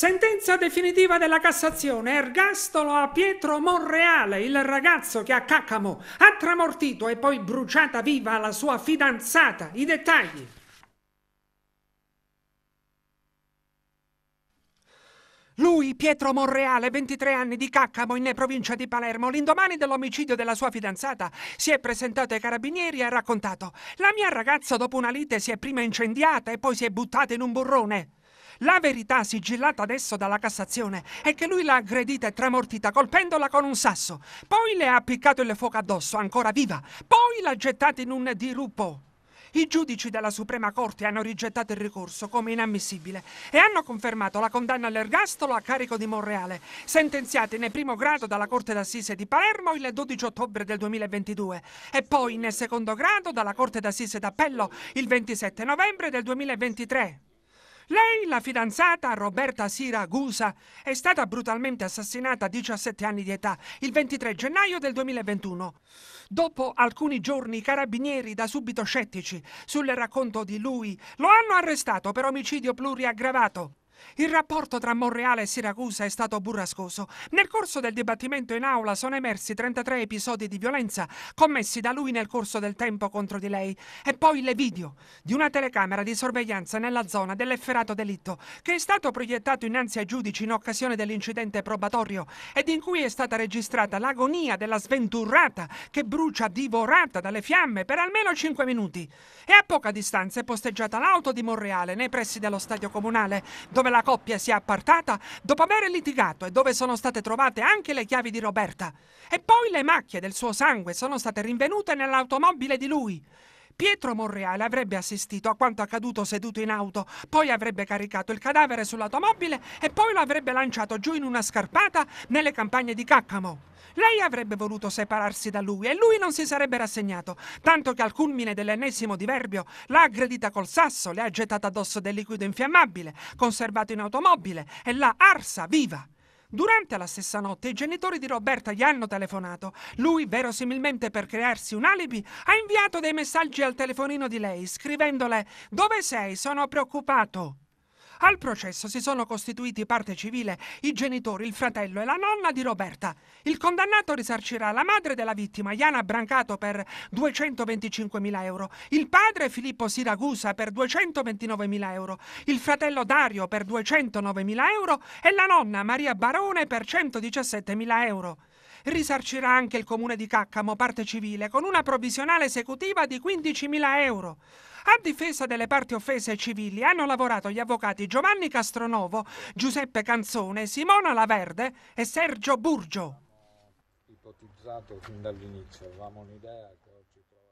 Sentenza definitiva della Cassazione, ergastolo a Pietro Monreale, il ragazzo che a Caccamo ha tramortito e poi bruciata viva la sua fidanzata. I dettagli. Lui, Pietro Monreale, 23 anni di Caccamo, in provincia di Palermo, l'indomani dell'omicidio della sua fidanzata, si è presentato ai carabinieri e ha raccontato: La mia ragazza, dopo una lite, si è prima incendiata e poi si è buttata in un burrone. La verità sigillata adesso dalla Cassazione è che lui l'ha aggredita e tramortita colpendola con un sasso, poi le ha appiccato il fuoco addosso, ancora viva, poi l'ha gettata in un dirupo. I giudici della Suprema Corte hanno rigettato il ricorso come inammissibile e hanno confermato la condanna all'ergastolo a carico di Monreale, sentenziati nel primo grado dalla Corte d'Assise di Palermo il 12 ottobre del 2022 e poi nel secondo grado dalla Corte d'Assise d'Appello il 27 novembre del 2023. Lei, la fidanzata Roberta Siragusa, è stata brutalmente assassinata a 17 anni di età il 23 gennaio del 2021. Dopo alcuni giorni i carabinieri, da subito scettici sul racconto di lui, lo hanno arrestato per omicidio pluriaggravato. Il rapporto tra Monreale e Siracusa è stato burrascoso. Nel corso del dibattimento in aula sono emersi 33 episodi di violenza commessi da lui nel corso del tempo contro di lei e poi le video di una telecamera di sorveglianza nella zona dell'efferato delitto che è stato proiettato innanzi ai giudici in occasione dell'incidente probatorio ed in cui è stata registrata l'agonia della sventurata che brucia divorata dalle fiamme per almeno 5 minuti. E a poca distanza è posteggiata l'auto di Monreale nei pressi dello stadio comunale dove la coppia si è appartata dopo aver litigato e dove sono state trovate anche le chiavi di Roberta. E poi le macchie del suo sangue sono state rinvenute nell'automobile di lui. Pietro Monreale avrebbe assistito a quanto accaduto seduto in auto, poi avrebbe caricato il cadavere sull'automobile e poi lo avrebbe lanciato giù in una scarpata nelle campagne di Caccamo. Lei avrebbe voluto separarsi da lui e lui non si sarebbe rassegnato, tanto che al culmine dell'ennesimo diverbio l'ha aggredita col sasso, le ha gettata addosso del liquido infiammabile, conservato in automobile e l'ha arsa viva. Durante la stessa notte i genitori di Roberta gli hanno telefonato. Lui, verosimilmente per crearsi un alibi, ha inviato dei messaggi al telefonino di lei, scrivendole Dove sei? Sono preoccupato. Al processo si sono costituiti parte civile i genitori, il fratello e la nonna di Roberta. Il condannato risarcirà la madre della vittima, Iana Brancato, per 225.000 euro, il padre Filippo Siragusa per 229.000 euro, il fratello Dario per 209.000 euro e la nonna Maria Barone per 117.000 euro risarcirà anche il comune di Caccamo, parte civile, con una provvisionale esecutiva di 15.000 euro. A difesa delle parti offese civili hanno lavorato gli avvocati Giovanni Castronovo, Giuseppe Canzone, Simona Laverde e Sergio Burgio. Ipotizzato fin dall'inizio, avevamo un'idea che oggi...